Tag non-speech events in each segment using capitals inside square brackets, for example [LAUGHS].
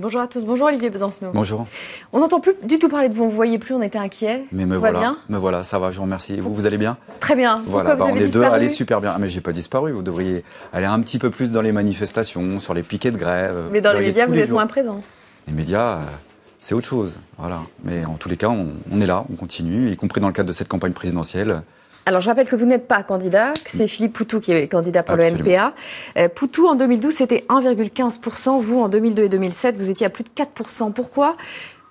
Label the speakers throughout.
Speaker 1: Bonjour à tous, bonjour Olivier Besancenot. Bonjour. On n'entend plus du tout parler de vous, on ne voyait plus, on était inquiet. Mais
Speaker 2: me voilà, Mais me voilà, ça va, je vous remercie. Et vous, vous allez bien
Speaker 1: Très bien. Voilà, bah, on est deux, allez
Speaker 2: super bien. Ah, mais j'ai pas disparu, vous devriez aller un petit peu plus dans les manifestations, sur les piquets de grève. Mais dans les médias, vous êtes moins présent. Les médias, c'est autre chose, voilà. Mais en tous les cas, on est là, on continue, y compris dans le cadre de cette campagne présidentielle.
Speaker 1: Alors, je rappelle que vous n'êtes pas candidat, que mm. c'est Philippe Poutou qui est candidat pour le NPA. Euh, Poutou, en 2012, c'était 1,15%. Vous, en 2002 et 2007, vous étiez à plus de 4%. Pourquoi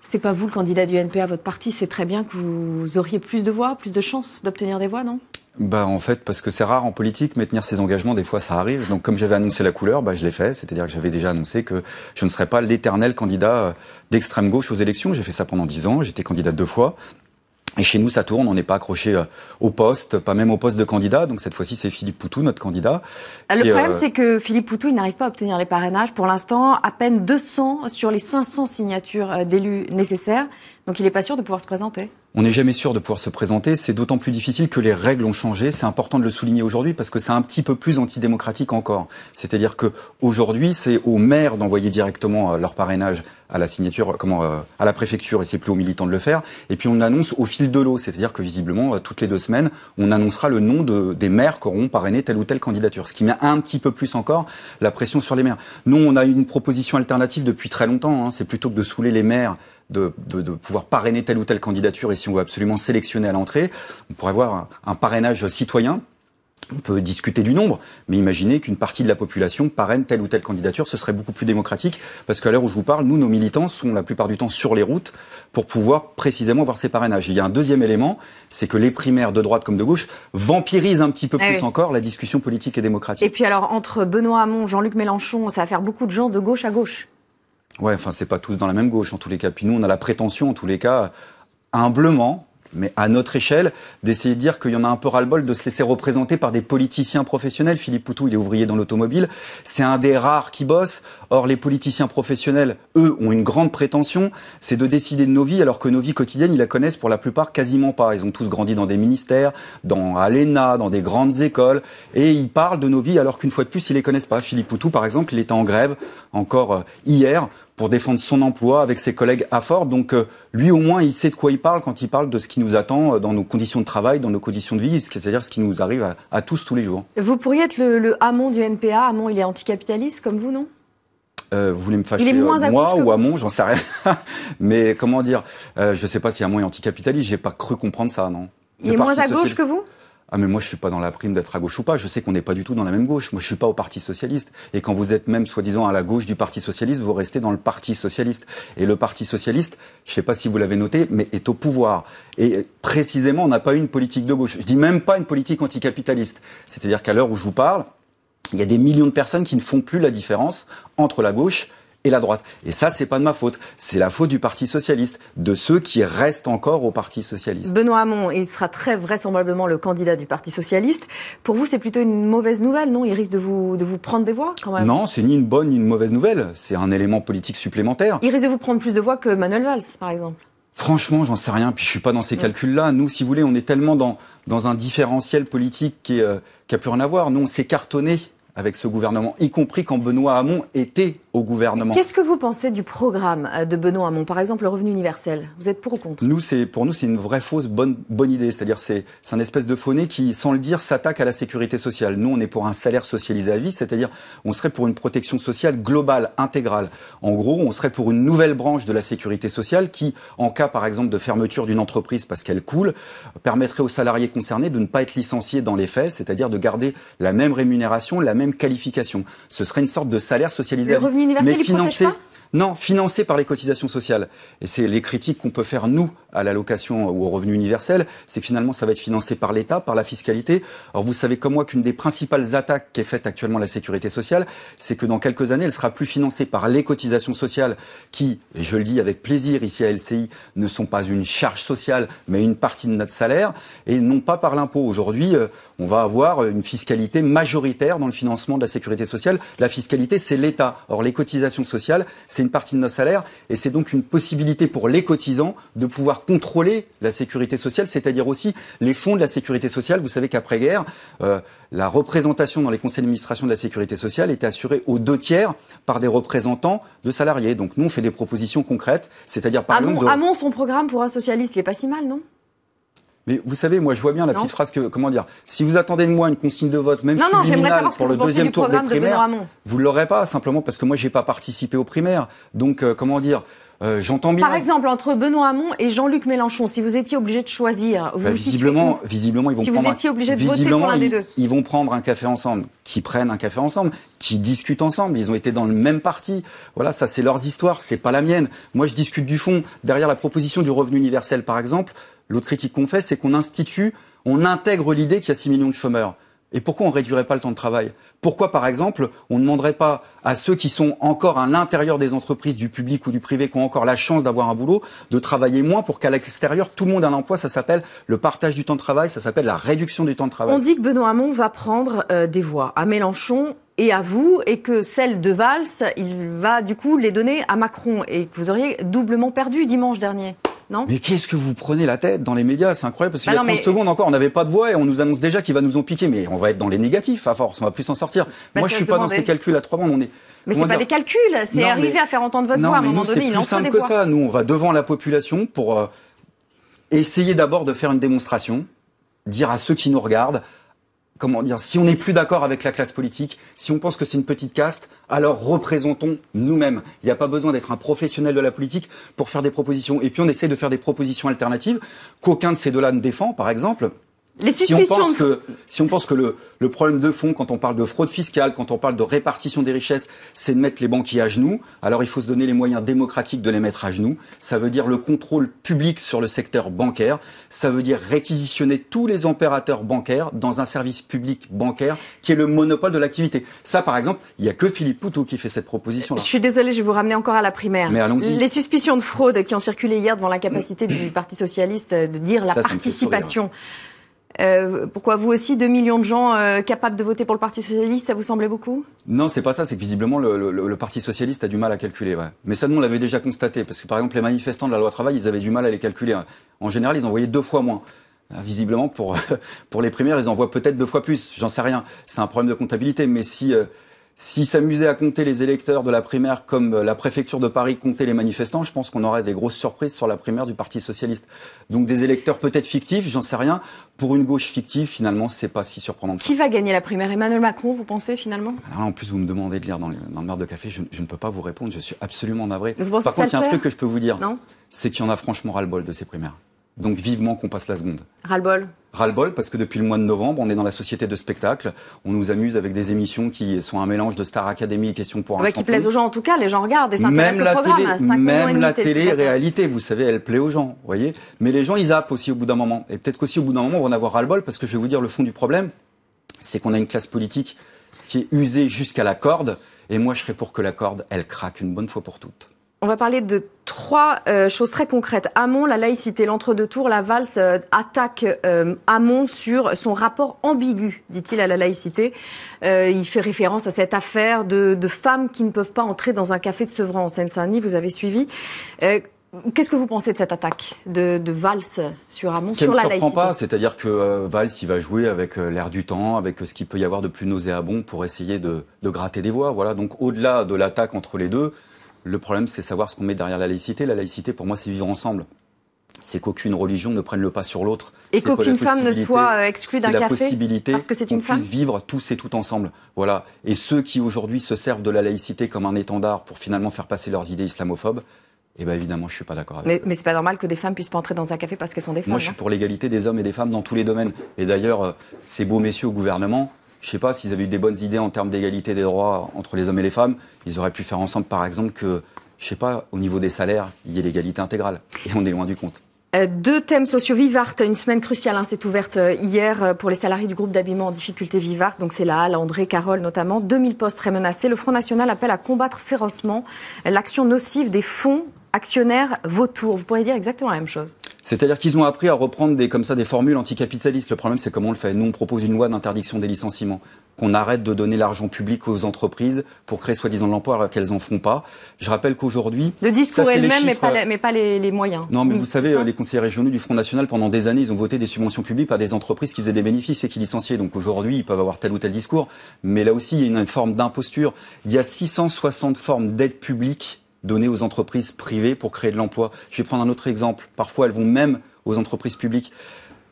Speaker 1: C'est pas vous le candidat du NPA. Votre parti sait très bien que vous auriez plus de voix, plus de chances d'obtenir des voix, non
Speaker 2: bah en fait parce que c'est rare en politique maintenir ses engagements des fois ça arrive donc comme j'avais annoncé la couleur bah je l'ai fait c'est-à-dire que j'avais déjà annoncé que je ne serais pas l'éternel candidat euh, d'extrême gauche aux élections j'ai fait ça pendant dix ans j'étais candidat deux fois et chez nous, ça tourne, on n'est pas accroché euh, au poste, pas même au poste de candidat. Donc cette fois-ci, c'est Philippe Poutou, notre candidat. Ah, le problème, euh, c'est
Speaker 1: que Philippe Poutou, il n'arrive pas à obtenir les parrainages. Pour l'instant, à peine 200 sur les 500 signatures euh, d'élus nécessaires. Donc il n'est pas sûr de pouvoir se présenter
Speaker 2: On n'est jamais sûr de pouvoir se présenter. C'est d'autant plus difficile que les règles ont changé. C'est important de le souligner aujourd'hui parce que c'est un petit peu plus antidémocratique encore. C'est-à-dire que aujourd'hui c'est aux maires d'envoyer directement euh, leur parrainage à la signature, comment, euh, à la préfecture, et c'est plus aux militants de le faire. Et puis on l'annonce au fil de l'eau. C'est-à-dire que visiblement, euh, toutes les deux semaines, on annoncera le nom des maires qui auront parrainé telle ou telle candidature. Ce qui met un petit peu plus encore la pression sur les maires. Nous, on a une proposition alternative depuis très longtemps. Hein. C'est plutôt que de saouler les maires de, pouvoir parrainer telle ou telle candidature et si on veut absolument sélectionner à l'entrée, on pourrait avoir un, parrainage citoyen on peut discuter du nombre, mais imaginez qu'une partie de la population parraine telle ou telle candidature, ce serait beaucoup plus démocratique, parce qu'à l'heure où je vous parle, nous, nos militants sont la plupart du temps sur les routes pour pouvoir précisément avoir ces parrainages. il y a un deuxième élément, c'est que les primaires de droite comme de gauche vampirisent un petit peu ah plus encore la discussion politique et démocratique.
Speaker 1: Et puis alors, entre Benoît Hamon, Jean-Luc Mélenchon, ça va faire beaucoup de gens de gauche à gauche.
Speaker 2: Ouais, enfin, c'est pas tous dans la même gauche, en tous les cas. Puis nous, on a la prétention, en tous les cas, humblement, mais à notre échelle, d'essayer de dire qu'il y en a un peu ras-le-bol de se laisser représenter par des politiciens professionnels. Philippe Poutou, il est ouvrier dans l'automobile, c'est un des rares qui bosse. Or, les politiciens professionnels, eux, ont une grande prétention, c'est de décider de nos vies, alors que nos vies quotidiennes, ils la connaissent pour la plupart quasiment pas. Ils ont tous grandi dans des ministères, dans l'ENA, dans des grandes écoles, et ils parlent de nos vies alors qu'une fois de plus, ils les connaissent pas. Philippe Poutou, par exemple, il était en grève encore euh, hier pour défendre son emploi avec ses collègues à Fort. Donc euh, lui au moins, il sait de quoi il parle quand il parle de ce qui nous attend euh, dans nos conditions de travail, dans nos conditions de vie, c'est-à-dire ce qui nous arrive à, tous tous les jours.
Speaker 1: Vous pourriez être le, le Hamon du NPA. Hamon, il est anticapitaliste comme vous, non
Speaker 2: euh, vous voulez me fâcher moins moi ou Hamon, j'en sais rien. [LAUGHS] Mais comment dire Je ne sais pas si Hamon est anticapitaliste. J'ai pas cru comprendre ça, non. Il est moins à gauche que vous ah mais moi je suis pas dans la prime d'être à gauche ou pas, je sais qu'on n'est pas du tout dans la même gauche, moi je suis pas au Parti socialiste. Et quand vous êtes même soi-disant à la gauche du Parti socialiste, vous restez dans le Parti socialiste. Et le Parti socialiste, je sais pas si vous l'avez noté, mais est au pouvoir. Et euh, précisément, on n'a pas une politique de gauche. Je dis même pas une politique anticapitaliste. C'est-à-dire qu'à l'heure où je vous parle, il y a des millions de personnes qui ne font plus la différence entre la gauche et la droite. Et ça, c'est pas de ma faute. C'est la faute du Parti socialiste, de ceux qui restent encore au Parti socialiste.
Speaker 1: Benoît Hamon, il sera très vraisemblablement le candidat du Parti socialiste. Pour vous, c'est plutôt une mauvaise nouvelle, non Il risque de vous, de vous prendre des voix, quand même Non,
Speaker 2: c'est ni une bonne ni une mauvaise nouvelle. C'est un élément politique supplémentaire.
Speaker 1: Il risque de vous prendre plus de voix que Manuel Valls, par exemple.
Speaker 2: Franchement, j'en sais rien, puis je suis pas dans ces calculs-là. Nous, si vous voulez, on est tellement dans, dans un différentiel politique qui n'a euh, plus rien à voir. Nous, on s'est cartonné avec ce gouvernement, y compris quand Benoît Hamon était au gouvernement. Qu'est-ce
Speaker 1: que vous pensez du programme euh, de Benoît Hamon Par exemple, le revenu universel. Vous êtes pour ou contre
Speaker 2: nous, Pour nous, c'est une vraie fausse bonne, bonne idée. C'est-à-dire, c'est un espèce de fauné qui, sans le dire, s'attaque à la sécurité sociale. Nous, on est pour un salaire socialisé à vie, c'est-à-dire, on serait pour une protection sociale globale, intégrale. En gros, on serait pour une nouvelle branche de la sécurité sociale qui, en cas, par exemple, de fermeture d'une entreprise parce qu'elle coule, permettrait aux salariés concernés de ne pas être licenciés dans les faits, c'est-à-dire de garder la même rémunération, la même qualification. Ce serait une sorte de salaire socialisé. mais financé. non, financé par les cotisations sociales. Et c'est les critiques qu'on peut faire, nous, à l'allocation ou au revenu universel, c'est que finalement ça va être financé par l'État, par la fiscalité. Alors vous savez comme moi qu'une des principales attaques qu'est faite actuellement à la sécurité sociale, c'est que dans quelques années, elle sera plus financée par les cotisations sociales qui, je le dis avec plaisir ici à LCI, ne sont pas une charge sociale, mais une partie de notre salaire, et non pas par l'impôt. Aujourd'hui, euh, on va avoir une fiscalité majoritaire dans le financement de la sécurité sociale. La fiscalité, c'est l'État. Or, les cotisations sociales, c'est une partie de notre salaire et c'est donc une possibilité pour les cotisants de pouvoir contrôler la sécurité sociale, c'est-à-dire aussi les fonds de la sécurité sociale. Vous savez qu'après-guerre, euh, la représentation dans les conseils d'administration de la sécurité sociale était assurée aux deux tiers par des représentants de salariés. Donc nous, on fait des propositions concrètes, c'est-à-dire par le... Ah exemple...
Speaker 1: De... son programme pour un socialiste, il n'est pas si mal, non
Speaker 2: mais vous savez, moi, je vois bien la petite phrase que, comment dire, si vous attendez de moi une consigne de vote, même subliminale, pour le deuxième tour des primaires, vous ne l'aurez pas, simplement parce que moi, je n'ai pas participé aux primaires. Donc, euh, comment dire euh, J'entends bien. Par exemple,
Speaker 1: entre Benoît Hamon et Jean-Luc Mélenchon, si vous étiez obligé de choisir, vous bah, visiblement,
Speaker 2: visiblement, ils vont si prendre. Vous étiez obligé de pour des deux. Ils, ils vont prendre un café ensemble, qui prennent un café ensemble, qui discutent ensemble. Ils ont été dans le même parti. Voilà, ça, c'est leurs histoires, c'est pas la mienne. Moi, je discute du fond. Derrière la proposition du revenu universel, par exemple, L'autre critique qu'on fait, c'est qu'on institue, on intègre l'idée qu'il y a 6 millions de chômeurs. Et pourquoi on réduirait pas le temps de travail Pourquoi, par exemple, on ne demanderait pas à ceux qui sont encore à l'intérieur des entreprises, du public ou du privé, qui ont encore la chance d'avoir un boulot, de travailler moins pour qu'à l'extérieur, tout le monde ait un emploi Ça s'appelle le partage du temps de travail, ça s'appelle la réduction du temps de travail. On
Speaker 1: dit que Benoît Hamon va prendre euh, des voix à Mélenchon et à vous, et que celle de Valls, il va du coup les donner à Macron, et que vous auriez doublement perdu dimanche dernier.
Speaker 2: Mais qu'est-ce que vous prenez la tête dans les médias C'est incroyable, parce qu'il y bah a 30 secondes encore, on n'avait pas de voix et on nous annonce déjà qu'il va nous en piquer, mais on va être dans les négatifs à force, on va plus s'en sortir. Bah, Moi, je suis pas dans ces calculs à trois mois. on est... Mais c'est pas des
Speaker 1: calculs, c'est arriver à faire entendre votre voix à un moment donné. C'est plus simple que ça, nous,
Speaker 2: on va devant la population pour euh, essayer d'abord de faire une démonstration, dire à ceux qui nous regardent, comment dire, si on n'est plus d'accord avec la classe politique, si on pense que c'est une petite caste, alors représentons nous-mêmes. Il n'y a pas besoin d'être un professionnel de la politique pour faire des propositions. Et puis on essaie de faire des propositions alternatives qu'aucun de ces deux-là ne défend, par exemple
Speaker 1: si on pense que,
Speaker 2: si on pense que le, le, problème de fond, quand on parle de fraude fiscale, quand on parle de répartition des richesses, c'est de mettre les banquiers à genoux, alors il faut se donner les moyens démocratiques de les mettre à genoux. Ça veut dire le contrôle public sur le secteur bancaire. Ça veut dire réquisitionner tous les opérateurs bancaires dans un service public bancaire qui est le monopole de l'activité. Ça, par exemple, il n'y a que Philippe Poutou qui fait cette proposition-là. Je suis
Speaker 1: désolé je vais vous ramener encore à la primaire. Mais les suspicions de fraude qui ont circulé hier devant l'incapacité du Parti socialiste de dire la participation. Euh, pourquoi vous aussi, 2 millions de gens euh, capables de voter pour le Parti Socialiste, ça vous semblait beaucoup
Speaker 2: Non, c'est pas ça. C'est que visiblement, le, Parti Socialiste a du mal à calculer. Mais ça, nous, on l'avait déjà constaté. Parce que, par exemple, les manifestants de la loi travail, ils avaient du mal à les calculer. Hein. En général, ils envoyaient deux fois moins. Euh, visiblement, pour, [LAUGHS] pour les primaires, ils envoient peut-être deux fois plus. J'en sais rien. C'est un problème de comptabilité. Mais si... S'ils s'amusaient à compter les électeurs de la primaire comme euh, la préfecture de Paris comptait les manifestants, je pense qu'on aurait des grosses surprises sur la primaire du Parti socialiste. Donc des électeurs peut-être fictifs, j'en sais rien. Pour une gauche fictive, finalement, c'est pas si surprenant. Qui
Speaker 1: va gagner la primaire Emmanuel Macron, vous pensez finalement
Speaker 2: ah En plus, vous me demandez de lire dans le, dans de café, je, ne peux pas vous répondre, je suis absolument navré. Par contre, il y a un truc que je peux vous dire, c'est qu'il y en a franchement ras-le-bol de ces primaires. Donc vivement qu'on passe la seconde. Ras-le-bol bol parce que depuis le mois de novembre, on est dans la société de spectacle. On nous amuse avec des émissions qui sont un mélange de Star Academy et Question pour un ouais, ah bah, Qui plaisent aux
Speaker 1: gens en tout cas, les gens regardent et s'intéressent au programme. Hein. Télé, même la télé-réalité,
Speaker 2: vous savez, elle plaît aux gens, voyez. Mais les gens, ils zappent aussi au bout d'un moment. Et peut-être qu'aussi au bout d'un moment, on va avoir ras bol parce que je vais vous dire, le fond du problème, c'est qu'on a une classe politique qui est usée jusqu'à la corde. Et moi, je serais pour que la corde, elle craque une bonne fois pour toutes.
Speaker 1: On va parler de trois euh, choses très concrètes. Amont, la laïcité, l'entre-deux tours, la valse euh, attaque euh, Amont sur son rapport ambigu, dit-il, à la laïcité. il fait référence à cette affaire de, femmes qui ne peuvent pas entrer dans un café de Sevran en Seine-Saint-Denis. Vous avez suivi. Qu'est-ce que vous pensez de cette attaque de, de sur Amont, sur la laïcité ne pas,
Speaker 2: c'est-à-dire que euh, il va jouer avec l'air du temps, avec ce qu'il peut y avoir de plus nauséabond pour essayer de, de gratter des voix. Voilà. Donc au-delà de l'attaque entre les deux, le problème, c'est savoir ce qu'on met derrière la laïcité. La laïcité, pour moi, c'est vivre ensemble c'est qu'aucune religion ne prenne le pas sur l'autre. Et qu'aucune femme ne soit euh,
Speaker 1: exclue d'un café. la possibilité parce que c'est une qu'on puisse
Speaker 2: vivre tous et tout ensemble. Voilà. Et ceux qui aujourd'hui se servent de la laïcité comme un étendard pour finalement faire passer leurs idées islamophobes, eh bien évidemment, je ne suis pas d'accord avec Mais, eux.
Speaker 1: mais ce n'est pas normal que des femmes puissent pas entrer dans un café parce qu'elles sont des femmes. Moi, je suis hein.
Speaker 2: pour l'égalité des hommes et des femmes dans tous les domaines. Et d'ailleurs, euh, ces beaux messieurs au gouvernement, je ne sais pas, s'ils avaient eu des bonnes idées en termes d'égalité des droits entre les hommes et les femmes, ils auraient pu faire ensemble, par exemple, que, je sais pas, au niveau des salaires, il y ait l'égalité intégrale. Et on est loin du compte.
Speaker 1: Euh, deux thèmes sociaux. Vivart, une semaine cruciale, hein, s'est ouverte euh, hier euh, pour les salariés du groupe d'habillement en difficulté Vivart. Donc c'est la Halle, André, Carole notamment. 2000 postes très menacés. Le Front National appelle à combattre férocement l'action nocive des fonds actionnaires vautours. Vous pourriez dire exactement la même chose
Speaker 2: c'est-à-dire qu'ils ont appris à reprendre des, comme ça, des formules anticapitalistes. Le problème, c'est comment on le fait. Nous, on propose une loi d'interdiction des licenciements, qu'on arrête de donner l'argent public aux entreprises pour créer soi-disant de l'emploi alors qu'elles n'en font pas. Je rappelle qu'aujourd'hui... Le discours le même mais
Speaker 1: pas, les, moyens. Non, mais vous
Speaker 2: savez, les conseillers régionaux du Front National, pendant des années, ils ont voté des subventions publiques par des entreprises qui faisaient des bénéfices et qui licenciaient. Donc aujourd'hui, ils peuvent avoir tel ou tel discours. Mais là aussi, il y a une forme d'imposture. Il y a 660 formes d'aide publique Données aux entreprises privées pour créer de l'emploi. Je vais prendre un autre exemple. Parfois, elles vont même aux entreprises publiques.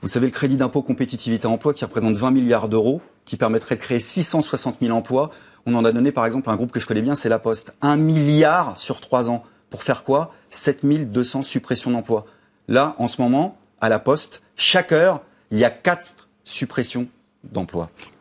Speaker 2: Vous savez, le crédit d'impôt compétitivité emploi qui représente 20 milliards d'euros, qui permettrait de créer 660 000 emplois. On en a donné par exemple à un groupe que je connais bien, c'est La Poste. 1 milliard sur trois ans. Pour faire quoi 7200 suppressions d'emplois. Là, en ce moment, à La Poste, chaque heure, il y a 4 suppressions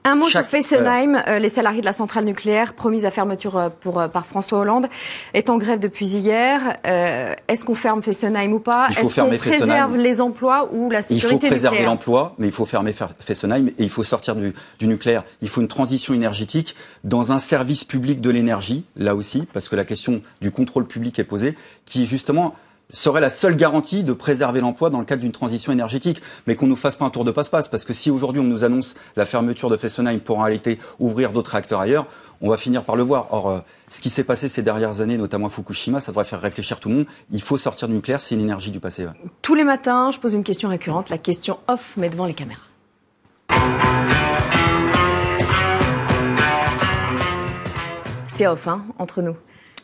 Speaker 1: un mot sur Fessenheim, euh, euh, les salariés de la centrale nucléaire promise à fermeture euh, par François Hollande est en grève depuis hier. Est-ce qu'on ferme Fessenheim ou pas Est-ce qu'on préserve les emplois ou la sécurité Il faut préserver
Speaker 2: l'emploi, mais il faut fermer Fessenheim et il faut sortir du, nucléaire. Il faut une transition énergétique dans un service public de l'énergie, là aussi, parce que la question du contrôle public est posée, qui justement serait la seule garantie de préserver l'emploi dans le cadre d'une transition énergétique. Mais qu'on ne nous fasse pas un tour de passe-passe, parce que si aujourd'hui on nous annonce la fermeture de Fessenheim pour en réalité ouvrir d'autres réacteurs ailleurs, on va finir par le voir. Or, euh, ce qui s'est passé ces dernières années, notamment Fukushima, ça devrait faire réfléchir tout le monde. Il faut sortir du nucléaire, c'est une énergie du passé.
Speaker 1: Tous les matins, je pose une question récurrente, la question off, mais devant les caméras. C'est off, hein, entre nous.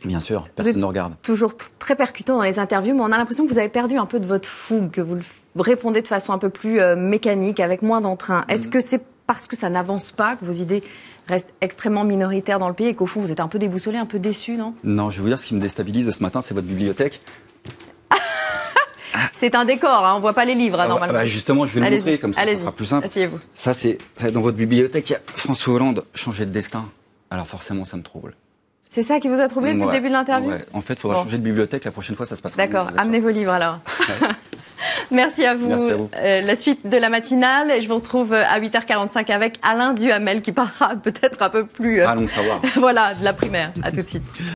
Speaker 2: Bien sûr, personne ne regarde.
Speaker 1: Toujours très percutant dans les interviews, mais on a l'impression que vous avez perdu un peu de votre fougue, que vous répondez de façon un peu plus euh, mécanique, avec moins d'entrain. Mm-hmm. Est-ce que c'est parce que ça n'avance pas que vos idées restent extrêmement minoritaires dans le pays et qu'au fond, vous êtes un peu déboussolé, un peu déçu, non
Speaker 2: Non, je vais vous dire, ce qui me déstabilise ce matin, c'est votre bibliothèque.
Speaker 1: [LAUGHS] c'est un décor, hein, on voit pas les livres, hein, ah Bah
Speaker 2: justement, je vais le montrer, comme ça, ça sera plus simple. Ça, c'est dans votre bibliothèque, il y a François Hollande, changer de destin. Alors forcément, ça me trouble.
Speaker 1: C'est ça qui vous a troublé depuis le début de l'interview ouais.
Speaker 2: En fait, il faudra changer de bibliothèque. La prochaine fois, ça se passera. D'accord, amenez vos livres alors. [LAUGHS]
Speaker 1: Merci à vous. Merci à vous. Euh, la suite de la matinale. je vous retrouve euh, à 8h45 avec Alain Duhamel qui parlera [LAUGHS] peut-être un peu plus.
Speaker 2: Euh, Allons savoir.
Speaker 1: [LAUGHS] voilà, de la primaire. À tout de suite.